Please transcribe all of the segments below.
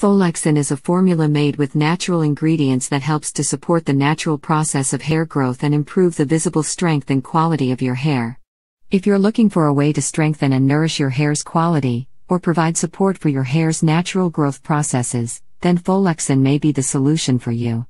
Folexin is a formula made with natural ingredients that helps to support the natural process of hair growth and improve the visible strength and quality of your hair. If you're looking for a way to strengthen and nourish your hair's quality, or provide support for your hair's natural growth processes, then Folexin may be the solution for you.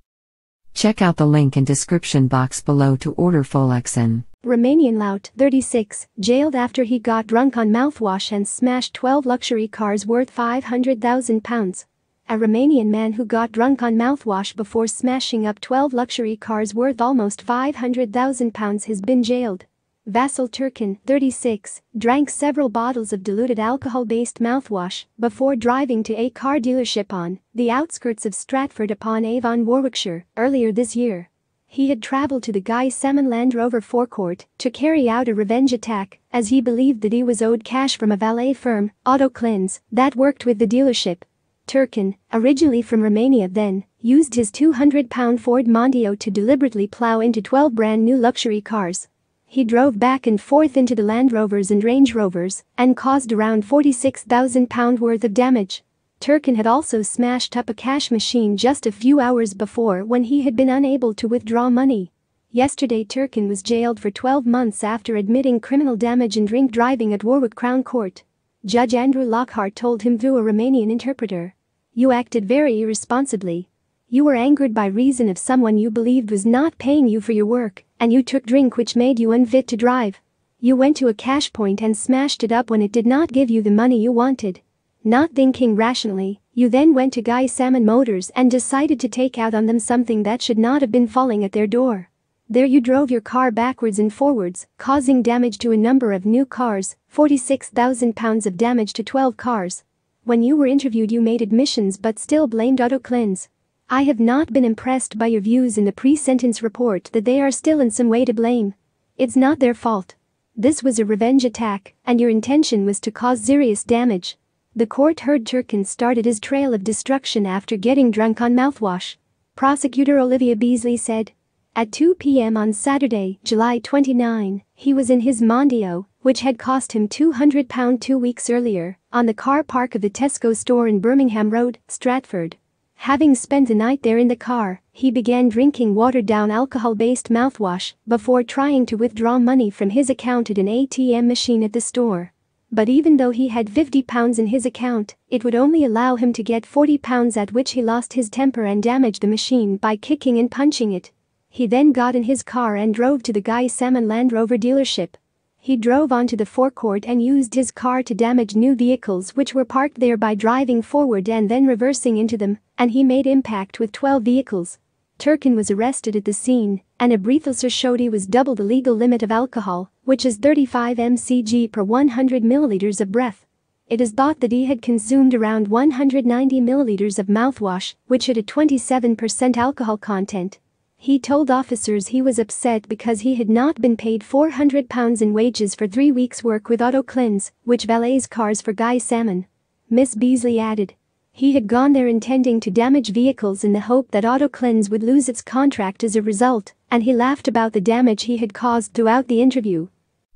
Check out the link in description box below to order Folexin. Romanian lout, 36, jailed after he got drunk on mouthwash and smashed 12 luxury cars worth 500,000 pounds a Romanian man who got drunk on mouthwash before smashing up 12 luxury cars worth almost £500,000 has been jailed. Vasil Turkin, 36, drank several bottles of diluted alcohol-based mouthwash before driving to a car dealership on the outskirts of Stratford-upon-Avon, Warwickshire, earlier this year. He had travelled to the Guy Salmon Land Rover forecourt to carry out a revenge attack, as he believed that he was owed cash from a valet firm, Auto Cleanse, that worked with the dealership, Turkin, originally from Romania then, used his 200-pound Ford Mondeo to deliberately plow into 12 brand-new luxury cars. He drove back and forth into the Land Rovers and Range Rovers and caused around £46,000 worth of damage. Turkin had also smashed up a cash machine just a few hours before when he had been unable to withdraw money. Yesterday Turkin was jailed for 12 months after admitting criminal damage and drink driving at Warwick Crown Court. Judge Andrew Lockhart told him through a Romanian interpreter. You acted very irresponsibly. You were angered by reason of someone you believed was not paying you for your work, and you took drink which made you unfit to drive. You went to a cash point and smashed it up when it did not give you the money you wanted. Not thinking rationally, you then went to Guy Salmon Motors and decided to take out on them something that should not have been falling at their door. There you drove your car backwards and forwards, causing damage to a number of new cars, 46,000 pounds of damage to 12 cars, when you were interviewed you made admissions but still blamed Otto Klins. I have not been impressed by your views in the pre-sentence report that they are still in some way to blame. It's not their fault. This was a revenge attack, and your intention was to cause serious damage. The court heard Turkin started his trail of destruction after getting drunk on mouthwash. Prosecutor Olivia Beasley said, at 2 p.m. on Saturday, July 29, he was in his Mondeo, which had cost him £200 two weeks earlier, on the car park of the Tesco store in Birmingham Road, Stratford. Having spent the night there in the car, he began drinking watered-down alcohol-based mouthwash before trying to withdraw money from his account at an ATM machine at the store. But even though he had £50 in his account, it would only allow him to get £40 at which he lost his temper and damaged the machine by kicking and punching it. He then got in his car and drove to the Guy Salmon Land Rover dealership. He drove onto the forecourt and used his car to damage new vehicles which were parked there by driving forward and then reversing into them, and he made impact with 12 vehicles. Turkin was arrested at the scene, and a breathalyzer showed he was double the legal limit of alcohol, which is 35 mcg per 100 milliliters of breath. It is thought that he had consumed around 190 milliliters of mouthwash, which had a 27% alcohol content. He told officers he was upset because he had not been paid £400 in wages for three weeks' work with Auto Cleanse, which valets cars for Guy Salmon. Miss Beasley added. He had gone there intending to damage vehicles in the hope that Auto Cleanse would lose its contract as a result, and he laughed about the damage he had caused throughout the interview.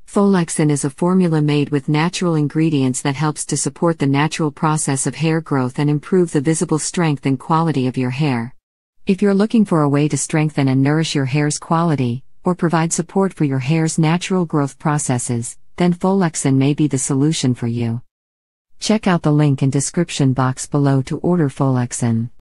Folexin is a formula made with natural ingredients that helps to support the natural process of hair growth and improve the visible strength and quality of your hair. If you're looking for a way to strengthen and nourish your hair's quality, or provide support for your hair's natural growth processes, then Folexin may be the solution for you. Check out the link in description box below to order Folexin.